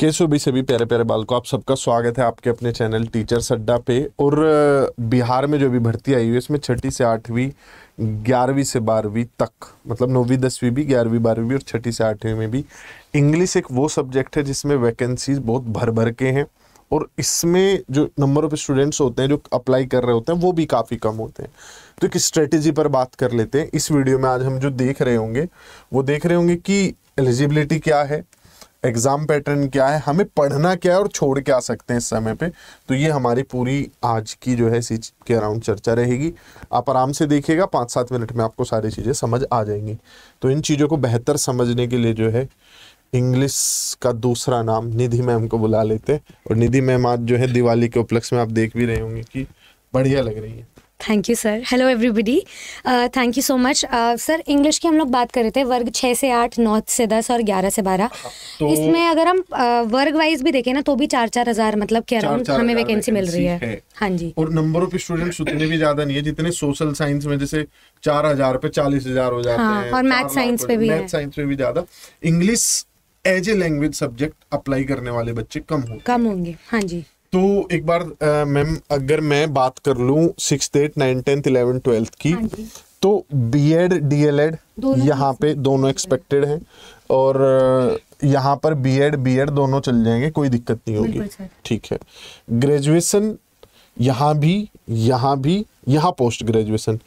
केसो भी सभी प्यारे प्यारे बालको आप सबका स्वागत है आपके अपने चैनल टीचर सड्डा पे और बिहार में जो भी भर्ती आई हुई है इसमें छठी से आठवीं ग्यारहवीं से बारहवीं तक मतलब नौवीं दसवीं भी ग्यारहवीं बारहवीं और छठी से आठवीं में भी इंग्लिश एक वो सब्जेक्ट है जिसमें वैकेंसीज बहुत भर भर के हैं और इसमें जो नंबर ऑफ स्टूडेंट्स होते हैं जो अप्लाई कर रहे होते हैं वो भी काफ़ी कम होते हैं तो एक स्ट्रेटेजी पर बात कर लेते हैं इस वीडियो में आज हम जो देख रहे होंगे वो देख रहे होंगे कि एलिजिबिलिटी क्या है एग्ज़ाम पैटर्न क्या है हमें पढ़ना क्या है और छोड़ के आ सकते हैं इस समय पे तो ये हमारी पूरी आज की जो है सी के अराउंड चर्चा रहेगी आप आराम से देखिएगा पाँच सात मिनट में आपको सारी चीज़ें समझ आ जाएंगी तो इन चीज़ों को बेहतर समझने के लिए जो है इंग्लिश का दूसरा नाम निधि मैम को बुला लेते हैं और निधि मैम आज जो है दिवाली के उपलक्ष्य में आप देख भी रहे होंगे कि बढ़िया लग रही है thank you sir hello everybody thank you so much sir English की हम लोग बात कर रहे थे वर्ग छः से आठ नौ से दस और ग्यारह से बारह हाँ, तो इसमें अगर हम uh, वर्ग वाइज भी देखें ना तो भी चार चार हजार मतलब के अराउंड हमें वैकेंसी मिल रही है, है। हाँ जी और नंबर ऑफ स्टूडेंट्स उतने भी ज्यादा नहीं है जितने सोशल साइंस में जैसे चार हजार पे चालीस हजार हो जाते हाँ, हैं और मैथ साइंस पे भी मैथ साइंस पे भी ज्यादा English as a language subject apply करने वाले बच्चे कम होंगे कम होंगे हाँ जी तो एक बार मैम अगर मैं बात कर लू six eight nine tenth eleven twelfth की हाँ तो B Ed D El Ed यहाँ पे दोनों एक्सपेक्टेड हैं और यहाँ पर बी एड बी एड दोनों चल जाएंगे कोई दिक्कत नहीं होगी ठीक है ग्रेजुएशन यहाँ भी यहाँ भी यहाँ पोस्ट ग्रेजुएशन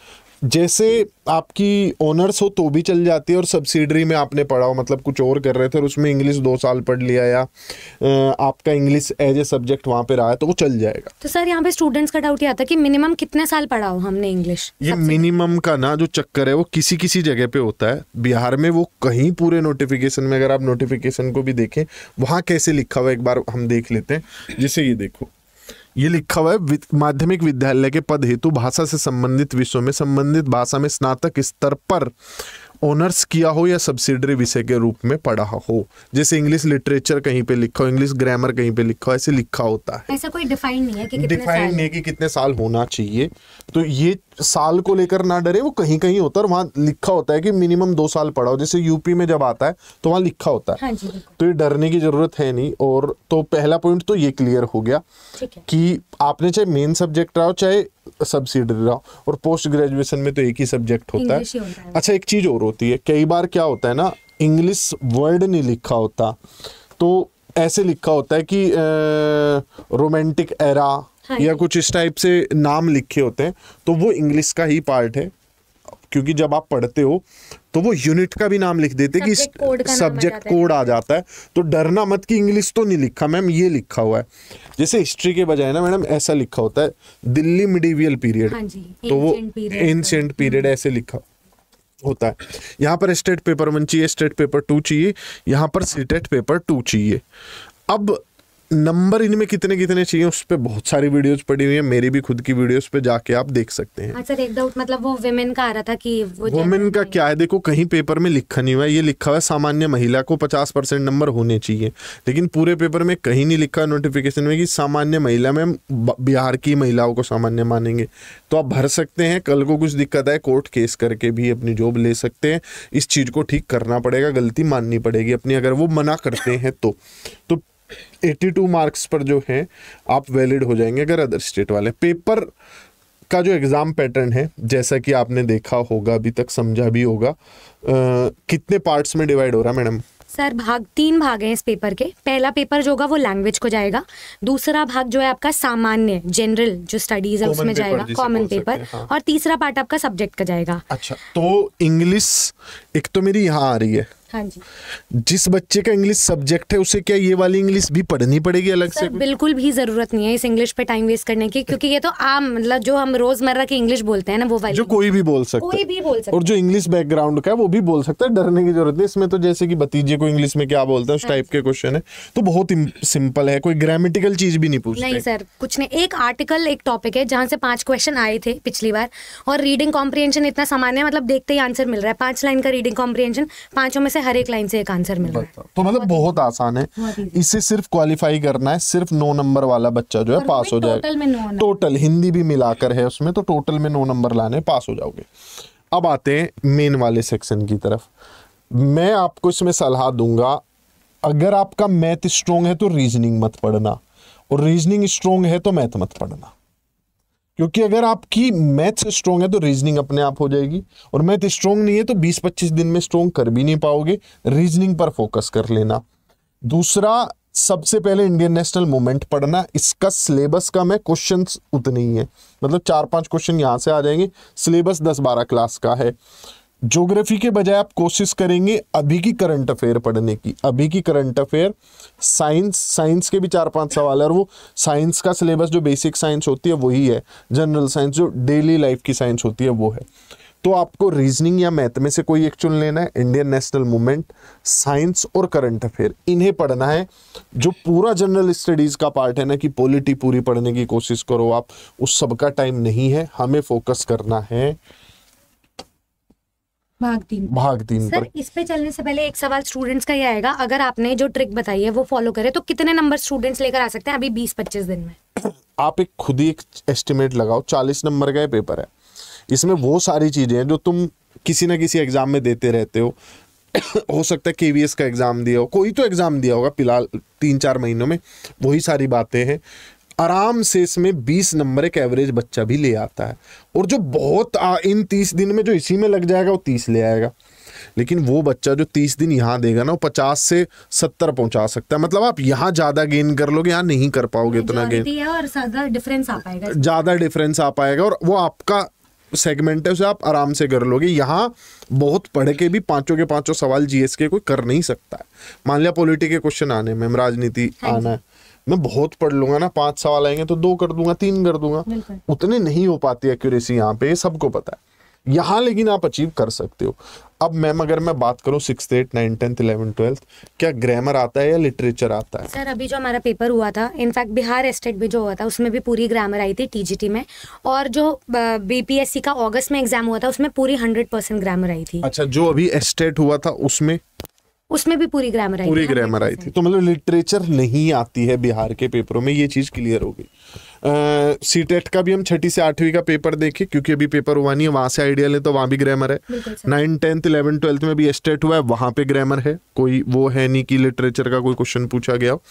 जैसे आपकी ऑनर्स हो तो भी चल जाती है और सब्सिडरी में आपने पढ़ा हो मतलब कुछ और कर रहे थे और उसमें इंग्लिश दो साल पढ़ लिया या आपका इंग्लिश एज ए सब्जेक्ट वहाँ पे रहा है तो वो चल जाएगा तो सर यहाँ पे स्टूडेंट्स का डाउट ये आता है कि मिनिमम कितने साल पढ़ा हो हमने इंग्लिश ये मिनिमम का ना जो चक्कर है वो किसी किसी जगह पे होता है बिहार में वो कहीं पूरे नोटिफिकेशन में अगर आप नोटिफिकेशन को भी देखें वहाँ कैसे लिखा हुआ एक बार हम देख लेते हैं जैसे ये देखो ये लिखा हुआ है माध्यमिक विद्यालय के पद हेतु भाषा से संबंधित विषय में संबंधित भाषा में स्नातक स्तर पर ऑनर्स किया हो या सब्सिडरी विषय के रूप में पढ़ा हो जैसे इंग्लिश लिटरेचर कहीं पे लिखा हो इंग्लिश ग्रामर कहीं पे लिखा हो ऐसे लिखा होता है ऐसा कोई डिफाइन नहीं है कि कितने डिफाइन नहीं है कि कितने साल होना चाहिए तो ये साल को लेकर ना डरे वो कहीं कहीं होता है और वहाँ लिखा होता है कि मिनिमम दो साल पढ़ाओ जैसे यूपी में जब आता है तो वहाँ लिखा होता है हाँ जी, तो ये डरने की ज़रूरत है नहीं और तो पहला पॉइंट तो ये क्लियर हो गया कि आपने चाहे मेन सब्जेक्ट रहा हो चाहे सब्सिडरी रहा हो और पोस्ट ग्रेजुएशन में तो एक ही सब्जेक्ट होता है।, होता है अच्छा एक चीज़ और होती है कई बार क्या होता है ना इंग्लिश वर्ड नहीं लिखा होता तो ऐसे लिखा होता है कि रोमांटिक एरा या कुछ इस टाइप से नाम लिखे होते हैं तो वो इंग्लिश का ही पार्ट है क्योंकि जब आप पढ़ते हो तो वो यूनिट का भी नाम लिख देते कि सब्जेक्ट कोड आ जाता है तो डरना मत कि इंग्लिश तो नहीं लिखा मैम ये लिखा हुआ है जैसे हिस्ट्री के बजाय ना मैडम ऐसा लिखा होता है दिल्ली मिडीवियल पीरियड हाँ तो वो एंशियंट पीरियड हम्म। ऐसे लिखा होता है यहाँ पर स्टेट पेपर वन चाहिए स्टेट पेपर टू चाहिए यहाँ पर सीटेट पेपर टू चाहिए अब नंबर इनमें कितने कितने चाहिए उस पर बहुत सारी वीडियोस पड़ी हुई है मेरी भी खुद की वीडियोस पे जाके आप देख सकते हैं अच्छा एक डाउट मतलब वो वुमेन का आ रहा था कि वो वुमेन का क्या है देखो कहीं पेपर में लिखा नहीं हुआ है ये लिखा हुआ है सामान्य महिला को पचास परसेंट नंबर होने चाहिए लेकिन पूरे पेपर में कहीं नहीं लिखा नोटिफिकेशन में कि सामान्य महिला में बिहार की महिलाओं को सामान्य मानेंगे तो आप भर सकते हैं कल को कुछ दिक्कत आए कोर्ट केस करके भी अपनी जॉब ले सकते हैं इस चीज़ को ठीक करना पड़ेगा गलती माननी पड़ेगी अपनी अगर वो मना करते हैं तो तो 82 मार्क्स पर जो है आप वैलिड हो जाएंगे अगर अदर स्टेट वाले पेपर का जो एग्ज़ाम पैटर्न है जैसा कि आपने देखा होगा अभी तक समझा भी होगा आ, कितने पार्ट्स में डिवाइड हो रहा है मैडम सर भाग तीन भाग हैं इस पेपर के पहला पेपर जो होगा वो लैंग्वेज को जाएगा दूसरा भाग जो है आपका सामान्य जनरल जो स्टडीज है उसमें जाएगा कॉमन पेपर हाँ। और तीसरा पार्ट आपका सब्जेक्ट का जाएगा अच्छा तो इंग्लिश एक तो मेरी यहाँ आ रही है हाँ जी जिस बच्चे का इंग्लिश सब्जेक्ट है उसे क्या ये वाली इंग्लिश भी पढ़नी पड़ेगी अलग से बिल्कुल भी जरूरत नहीं है इस इंग्लिश पे टाइम वेस्ट करने की क्योंकि ये तो आम मतलब जो हम रोजमर्रा की इंग्लिश बोलते हैं ना वो वाली जो कोई भी बोल सकता कोई और जो इंग्लिश बैकग्राउंड का वो भी बोल सकता है डरने की जरूरत है इसमें तो जैसे की भतीजे को इंग्लिश में क्या बोलते हैं उस टाइप हाँ के क्वेश्चन है तो बहुत सिंपल है कोई ग्रामेटिकल चीज भी नहीं पूछ नहीं सर कुछ नहीं एक आर्टिकल एक टॉपिक है जहाँ से पांच क्वेश्चन आए थे पिछली बार और रीडिंग कॉम्प्रिहेंशन इतना सामान्य मतलब देखते ही आंसर मिल रहा है पांच लाइन का रीडिंग कॉम्प्रिहेंशन पांचों में से हर एक लाइन से एक आंसर मिल रहा है तो मतलब बहुत आसान है इसे सिर्फ क्वालिफाई करना है सिर्फ नौ नंबर वाला बच्चा जो है पास हो जाएगा टोटल हिंदी भी मिलाकर है उसमें तो टोटल में नौ नंबर लाने पास हो जाओगे अब आते हैं मेन वाले सेक्शन की तरफ मैं आपको इसमें सलाह दूंगा अगर आपका मैथ स्ट्रोंग है तो रीजनिंग मत पढ़ना और रीजनिंग स्ट्रोंग है तो मैथ मत पढ़ना क्योंकि अगर आपकी मैथ्स स्ट्रॉन्ग है तो रीजनिंग अपने आप हो जाएगी और मैथ स्ट्रॉन्ग नहीं है तो 20-25 दिन में स्ट्रॉन्ग कर भी नहीं पाओगे रीजनिंग पर फोकस कर लेना दूसरा सबसे पहले इंडियन नेशनल मूवमेंट पढ़ना इसका सिलेबस कम है क्वेश्चन उतने ही है मतलब चार पांच क्वेश्चन यहां से आ जाएंगे सिलेबस दस बारह क्लास का है ज्योग्राफी के बजाय आप कोशिश करेंगे अभी की करंट अफेयर पढ़ने की अभी की करंट अफेयर साइंस साइंस के भी चार पांच सवाल है और वो साइंस का सिलेबस जो बेसिक साइंस होती है वही है जनरल साइंस जो डेली लाइफ की साइंस होती है वो है तो आपको रीजनिंग या मैथ में से कोई एक चुन लेना है इंडियन नेशनल मूवमेंट साइंस और करंट अफेयर इन्हें पढ़ना है जो पूरा जनरल स्टडीज़ का पार्ट है ना कि पॉलिटी पूरी पढ़ने की कोशिश करो आप उस सब का टाइम नहीं है हमें फोकस करना है भाग तीन भाग तीन सर इस पे चलने से पहले एक सवाल स्टूडेंट्स का ये आएगा अगर आपने जो ट्रिक बताई है वो फॉलो करे तो कितने नंबर स्टूडेंट्स लेकर आ सकते हैं अभी बीस पच्चीस दिन में आप एक खुद ही एक एस्टिमेट लगाओ चालीस नंबर का पेपर है इसमें वो सारी चीजें हैं जो तुम किसी ना किसी एग्जाम में देते रहते हो हो सकता है के का एग्ज़ाम दिया हो कोई तो एग्ज़ाम दिया होगा फिलहाल तीन चार महीनों में वही सारी बातें हैं आराम से इसमें बीस नंबर एक एवरेज बच्चा भी ले आता है और जो बहुत आ, इन तीस दिन में जो इसी में लग जाएगा वो तीस ले आएगा लेकिन वो बच्चा जो तीस दिन यहाँ देगा ना वो पचास से सत्तर पहुंचा सकता है मतलब आप यहाँ ज़्यादा गेन कर लोगे यहाँ नहीं कर पाओगे इतना गेन डिफरेंस आ पाएगा ज़्यादा डिफरेंस आ पाएगा और वो आपका सेगमेंट है उसे आप आराम से कर लोगे यहाँ बहुत पढ़ के भी पांचों के पांचों सवाल जीएस के कोई कर नहीं सकता है मान लिया पॉलिटी के क्वेश्चन आने में राजनीति हाँ आना है मैं बहुत पढ़ लूंगा ना पांच सवाल आएंगे तो दो कर दूंगा तीन कर दूंगा उतने नहीं हो पाती एक्यूरेसी यहाँ पे सबको पता है यहाँ लेकिन आप अचीव कर सकते हो अब मैम अगर मैं बात करूँ six eight nine tenth eleven twelfth क्या ग्रामर आता है या लिटरेचर आता है सर अभी जो हमारा पेपर हुआ था इनफैक्ट बिहार स्टेट में जो हुआ था उसमें भी पूरी ग्रामर आई थी टीजीटी में और जो बीपीएससी का अगस्त में एग्जाम हुआ था उसमें पूरी हंड्रेड परसेंट ग्रामर आई थी अच्छा जो अभी एस्टेट हुआ था उसमें उसमें भी पूरी ग्रामर आई पूरी ग्रामर आई थी तो मतलब लिटरेचर नहीं आती है बिहार के पेपरों में ये चीज क्लियर हो गई सी टेट e का भी हम छठी से आठवीं का पेपर देखें क्योंकि अभी पेपर हुआ नहीं है वहाँ से आइडिया लें तो वहाँ भी ग्रामर है नाइन टेंथ इलेवन ट्वेल्थ में भी एस्टेट e हुआ है वहाँ पे ग्रामर है कोई वो है नहीं कि लिटरेचर का कोई क्वेश्चन पूछा गया हो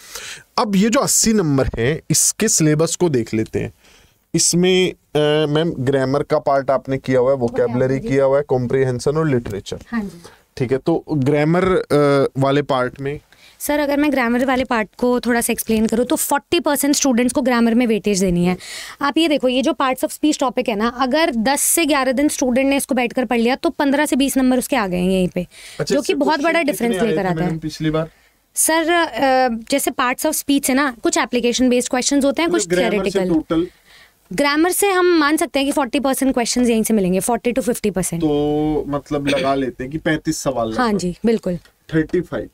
अब ये जो अस्सी नंबर है इसके सिलेबस को देख लेते हैं इसमें मैम ग्रामर का पार्ट आपने किया हुआ है वोकेबलरी किया हुआ है कॉम्प्रीहेंसन और लिटरेचर ठीक है तो ग्रामर वाले पार्ट में सर अगर मैं ग्रामर वाले पार्ट को थोड़ा सा एक्सप्लेन करूँ तो 40 परसेंट स्टूडेंट्स को ग्रामर में वेटेज देनी है आप ये देखो ये जो पार्ट्स ऑफ स्पीच टॉपिक है ना अगर 10 से 11 दिन स्टूडेंट ने इसको बैठकर पढ़ लिया तो 15 से 20 नंबर उसके आ गए हैं यहीं पे अच्छा, जो कि बहुत बड़ा डिफरेंस लेकर आता है पिछली बार सर जैसे पार्ट्स ऑफ स्पीच है ना कुछ एप्लीकेशन बेस्ड क्वेश्चन होते हैं मतलब कुछ थियोरेटिकल ग्रामर से हम मान सकते हैं कि फोर्टी परसेंट क्वेश्चन यहीं से मिलेंगे फोर्टी टू फिफ्टी परसेंट तो मतलब लगा लेते हैं कि पैंतीस सवाल हाँ जी बिल्कुल थर्टी फाइव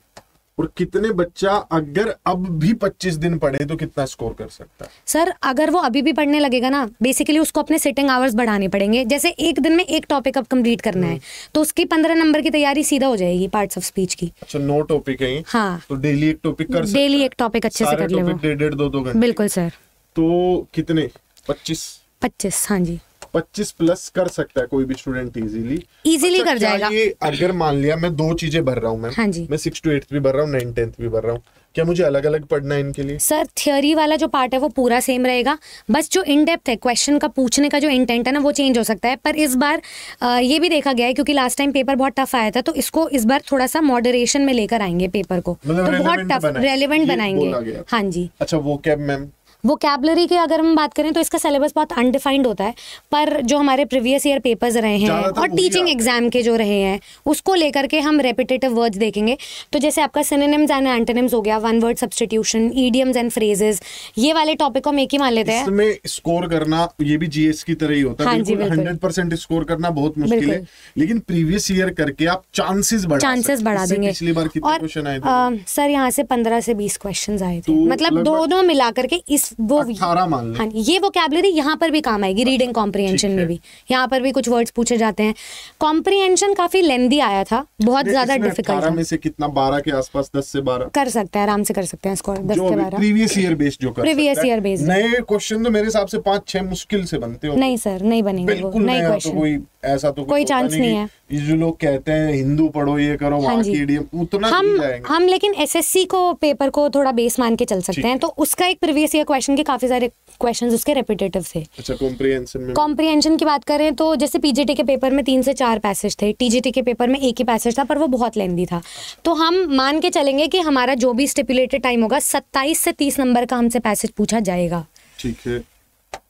और कितने बच्चा अगर अब भी 25 दिन पढ़े तो कितना स्कोर कर सकता है सर अगर वो अभी भी पढ़ने लगेगा ना बेसिकली उसको अपने सिटिंग आवर्स बढ़ाने पड़ेंगे जैसे एक दिन में एक टॉपिक अब कंप्लीट करना है हम्म। तो उसकी पंद्रह नंबर की तैयारी सीधा हो जाएगी पार्ट्स ऑफ स्पीच की अच्छा नो टॉपिक है हाँ तो डेली एक टॉपिक कर डेली एक टॉपिक अच्छे से कर ले डेढ़ दो दो घंटे बिल्कुल सर तो कितने पच्चीस पच्चीस हाँ जी पच्चीस प्लस कर सकता है कोई भी स्टूडेंट इजीली इजीली कर जाएगा ये अगर मान लिया मैं दो चीजें भर रहा हूँ मैं हाँ जी मैं सिक्स टू एट्थ भी भर रहा हूँ नाइन टेंथ भी भर रहा हूँ क्या मुझे अलग अलग पढ़ना है इनके लिए सर थियोरी वाला जो पार्ट है वो पूरा सेम रहेगा बस जो इन डेप्थ है क्वेश्चन का पूछने का जो इंटेंट है ना वो चेंज हो सकता है पर इस बार आ, ये भी देखा गया है क्योंकि लास्ट टाइम पेपर बहुत टफ आया था तो इसको इस बार थोड़ा सा मॉडरेशन में लेकर आएंगे पेपर को मतलब तो बहुत टफ रेलिवेंट बनाएंगे हाँ जी अच्छा वो कैब मैम वोकेबलरी की अगर हम बात करें तो इसका सिलेबस बहुत अनडिफाइंड होता है पर जो हमारे प्रीवियस ईयर पेपर्स रहे हैं और टीचिंग एग्जाम के जो रहे हैं उसको लेकर के हम रेपिटेटिव वर्ड्स देखेंगे तो जैसे आपका सिनेम्स एंड एंटेनिम्स हो गया one word substitution idioms and phrases ये वाले टॉपिक को हम एक ही मान लेते हैं इसमें स्कोर करना ये भी जीएस की तरह ही होता है हंड्रेड परसेंट स्कोर करना बहुत मुश्किल है लेकिन प्रीवियस ईयर करके आप चांसेस बढ़ा चांसेस बढ़ा देंगे पिछली बार कितने क्वेश्चन आए थे सर यहाँ से पंद्रह से बीस क्वेश्चन आए थे तो मतलब दोनों मिला करके इस वो हाँ ये वोकेबलरी यहाँ पर भी काम आएगी रीडिंग हाँ, कॉम्प्रीहेंशन में भी यहाँ पर भी कुछ वर्ड्स पूछे जाते हैं कॉम्प्रीहेंशन काफी लेंदी आया था बहुत ज्यादा डिफिकल्ट में से कितना बारह के आसपास दस से बारह कर सकते हैं आराम से कर सकते हैं स्कोर दस से बारह प्रीवियस ईयर बेस्ड जो प्रीवियस ईयर बेस्ड नए क्वेश्चन तो मेरे हिसाब से पाँच छह मुश्किल से बनते हो नहीं सर नहीं बनेंगे नहीं नए तो क्वेश्चन ऐसा तो कोई चांस नहीं है जो लोग कहते हैं हिंदू पढ़ो ये करो हाँ जी उतना हम हम लेकिन एसएससी को पेपर को थोड़ा बेस मान के चल सकते हैं तो उसका एक प्रीवियस ईयर क्वेश्चन के काफी सारे क्वेश्चंस उसके रेपिटेटिव थे अच्छा कॉम्प्रिहेंशन कॉम्प्रिहेंशन की बात करें तो जैसे पीजीटी के पेपर में तीन से चार पैसेज थे टीजीटी के पेपर में एक ही पैसेज था पर वो बहुत लेंदी था तो हम मान के चलेंगे कि हमारा जो भी स्टिपुलेटेड टाइम होगा सत्ताईस से तीस नंबर का हमसे पैसेज पूछा जाएगा ठीक है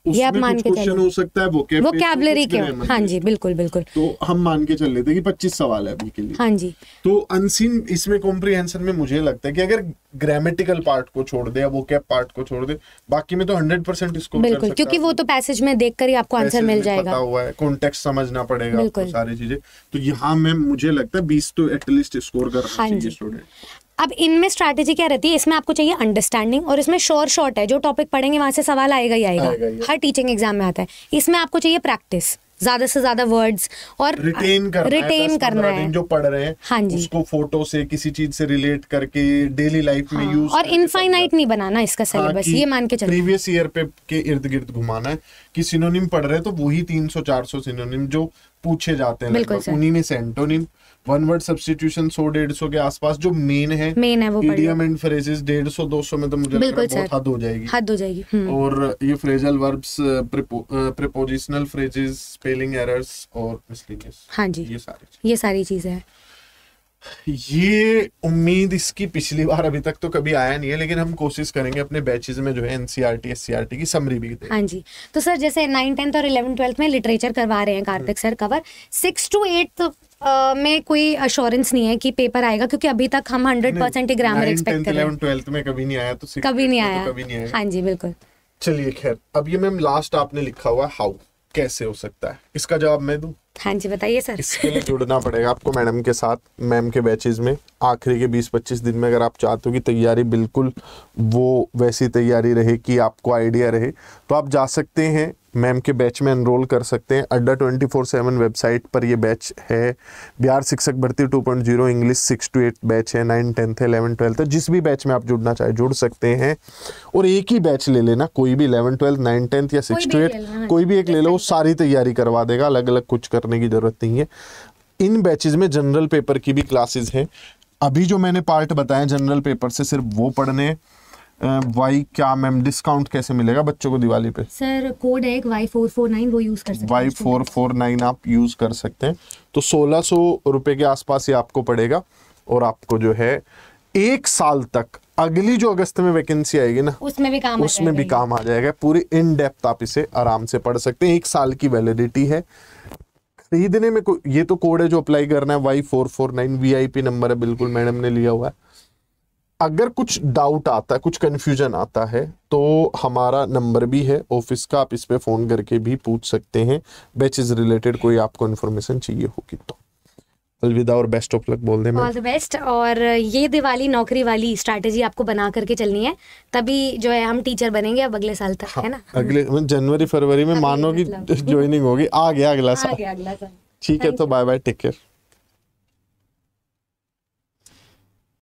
ये आप मान के चलिए हो सकता है वो के वो कैबलरी के हाँ मतलब जी बिल्कुल बिल्कुल तो हम मान के चल लेते कि 25 सवाल है अभी के लिए हाँ जी तो अनसीन इसमें कॉम्प्रिहेंशन में मुझे लगता है कि अगर ग्रामेटिकल पार्ट को छोड़ दे या वो कैप पार्ट को छोड़ दे बाकी में तो हंड्रेड परसेंट इसको बिल्कुल क्योंकि वो तो पैसेज में देख ही आपको आंसर मिल जाएगा हुआ है कॉन्टेक्स्ट समझना पड़ेगा सारी चीजें तो यहाँ में मुझे लगता है बीस तो एटलीस्ट स्कोर कर हाँ जी स्टूडेंट अब इनमें स्ट्रैटेजी क्या रहती है इसमें आपको चाहिए अंडरस्टैंडिंग और इसमें शोर शॉर्ट है जो टॉपिक पढ़ेंगे वहां से सवाल आएगा ही आएगा, आएगा हर टीचिंग एग्जाम में आता है इसमें आपको चाहिए प्रैक्टिस ज्यादा से ज्यादा वर्ड्स और रिटेन करना रिटेन है, करना है जो पढ़ रहे हैं हाँ जी उसको फोटो से किसी चीज से रिलेट करके डेली लाइफ में यूज हाँ, और इनफाइनाइट नहीं बनाना इसका सिलेबस हाँ, ये मान के चलो प्रीवियस ईयर पे के इर्द गिर्द घुमाना है कि सिनोनिम पढ़ रहे हैं तो वही तीन सौ चार सौ सिनोनिम जो पूछे जाते हैं उन्हीं में सेंटोनिम वन वर्ड सब्सटीट्यूशन सौ डेढ़ सौ के आसपास जो मेन है मेन है वो इडियम एंड फ्रेजेस डेढ़ सौ दो सौ में तो मुझे बहुत हद हो जाएगी हद हो जाएगी हम्म। और ये phrasal verbs prepositional phrases spelling errors और मिसलिनियस हाँ जी ये सारी ये सारी चीजें हैं ये उम्मीद इसकी पिछली बार अभी तक तो कभी आया नहीं है लेकिन हम कोशिश करेंगे अपने बैचेज में जो है एनसीईआरटी एससीईआरटी e e की समरी भी हाँ जी तो सर जैसे नाइन टेंथ और इलेवन ट्वेल्थ में लिटरेचर करवा रहे हैं Kartik sir cover six to eight में कोई अश्योरेंस नहीं है कि पेपर आएगा क्योंकि अभी तक हम हंड्रेड परसेंट ग्रामर एक्सपेक्ट कर रहे हैं में कभी नहीं आया तो कभी नहीं तो आया कभी नहीं आया हाँ जी बिल्कुल चलिए खैर अब ये मैम लास्ट आपने लिखा हुआ हाउ कैसे हो सकता है इसका जवाब मैं दू हाँ जी बताइए सर इसके लिए जुड़ना पड़ेगा आपको मैडम के साथ मैम के बैचेज में आखिरी के 20-25 दिन में अगर आप चाहते हो कि तैयारी बिल्कुल वो वैसी तैयारी रहे कि आपको आइडिया रहे तो आप जा सकते हैं मैम के बैच में एनरोल कर सकते हैं अड्डा ट्वेंटी फोर सेवन वेबसाइट पर ये बैच है बिहार शिक्षक भर्ती two point zero English six to eight batch है नाइन टेंथ है इलेवन ट्वेल्थ है जिस भी बैच में आप जुड़ना चाहे जुड़ सकते हैं और एक ही बैच ले लेना कोई भी इलेवन ट्वेल्थ नाइन टेंथ या सिक्स टू एट कोई भी एक ले लो वो सारी तैयारी करवा देगा अलग अलग कुछ करने की ज़रूरत नहीं है इन बैचेज में जनरल पेपर की भी क्लासेज हैं अभी जो मैंने पार्ट बताया जनरल पेपर से सिर्फ वो पढ़ने हैं वाई क्या मैम डिस्काउंट कैसे मिलेगा बच्चों को दिवाली पे सर कोड है वाई फोर फोर नाइन वो यूज कर सकते वाई फोर फोर नाइन आप यूज कर सकते हैं तो सोलह सौ रुपए के आसपास ही आपको पड़ेगा और आपको जो है एक साल तक अगली जो अगस्त में वैकेंसी आएगी ना उसमें भी काम उसमें भी काम आ जाएगा पूरी इन डेप्थ आप इसे आराम से पढ़ सकते हैं एक साल की वैलिडिटी है खरीदने में ये तो कोड है जो अप्लाई करना है Y four four nine VIP आई पी नंबर है बिल्कुल मैडम ने लिया हुआ है अगर कुछ डाउट आता है कुछ कन्फ्यूजन आता है तो हमारा नंबर भी है ऑफिस का आप इस पर फ़ोन करके भी पूछ सकते हैं बेच इज़ रिलेटेड कोई आपको इन्फॉर्मेशन चाहिए होगी तो अलविदा और बेस्ट ऑफ लक बोल दे ऑल द बेस्ट और ये दिवाली नौकरी वाली स्ट्रैटेजी आपको बना करके चलनी है तभी जो है हम टीचर बनेंगे अब अगले साल तक हाँ, है ना हाँ, अगले जनवरी फरवरी में मानो की ज्वाइनिंग होगी आ गया अगला साल ठीक है तो बाय बाय टेक केयर